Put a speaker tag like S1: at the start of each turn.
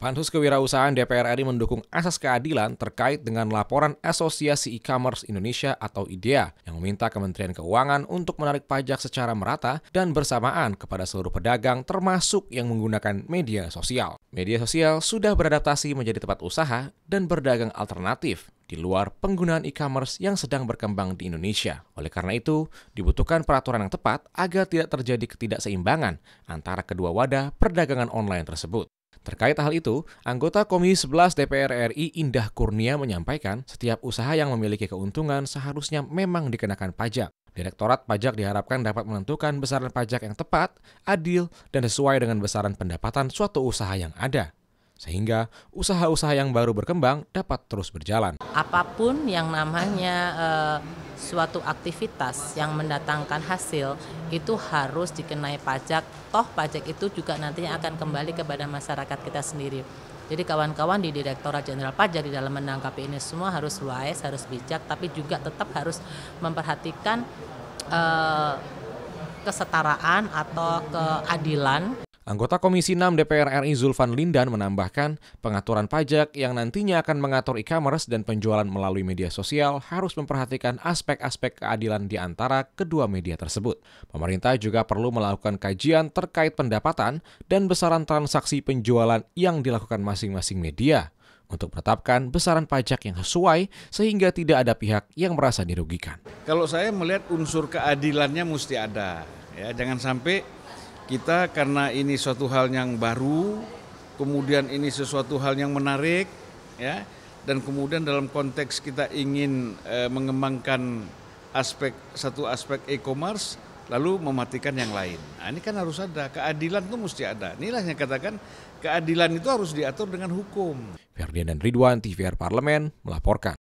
S1: Pansus Kewirausahaan DPR RI mendukung asas keadilan terkait dengan laporan Asosiasi E-commerce Indonesia atau IDEA yang meminta Kementerian Keuangan untuk menarik pajak secara merata dan bersamaan kepada seluruh pedagang termasuk yang menggunakan media sosial. Media sosial sudah beradaptasi menjadi tempat usaha dan berdagang alternatif di luar penggunaan e-commerce yang sedang berkembang di Indonesia. Oleh karena itu, dibutuhkan peraturan yang tepat agar tidak terjadi ketidakseimbangan antara kedua wadah perdagangan online tersebut. Terkait hal itu, anggota Komisi 11 DPR RI Indah Kurnia menyampaikan setiap usaha yang memiliki keuntungan seharusnya memang dikenakan pajak. Direktorat Pajak diharapkan dapat menentukan besaran pajak yang tepat, adil, dan sesuai dengan besaran pendapatan suatu usaha yang ada. Sehingga usaha-usaha yang baru berkembang dapat terus berjalan.
S2: Apapun yang namanya uh, suatu aktivitas yang mendatangkan hasil itu harus dikenai pajak. Toh pajak itu juga nantinya akan kembali kepada masyarakat kita sendiri. Jadi kawan-kawan di Direktorat Jenderal Pajak di dalam menanggapi ini semua harus wise, harus bijak, tapi juga tetap harus memperhatikan uh, kesetaraan atau keadilan.
S1: Anggota Komisi 6 DPR RI Zulfan Lindan menambahkan, pengaturan pajak yang nantinya akan mengatur e-commerce dan penjualan melalui media sosial harus memperhatikan aspek-aspek keadilan di antara kedua media tersebut. Pemerintah juga perlu melakukan kajian terkait pendapatan dan besaran transaksi penjualan yang dilakukan masing-masing media untuk menetapkan besaran pajak yang sesuai sehingga tidak ada pihak yang merasa dirugikan.
S3: Kalau saya melihat unsur keadilannya mesti ada. Ya, jangan sampai kita karena ini suatu hal yang baru, kemudian ini sesuatu hal yang menarik, ya. Dan kemudian dalam konteks kita ingin e, mengembangkan aspek satu aspek e-commerce, lalu mematikan yang lain. Nah, ini kan harus ada keadilan itu mesti ada. Inilah yang katakan keadilan itu harus diatur dengan hukum.
S1: Ferdinand Ridwan, TVR Parlemen melaporkan.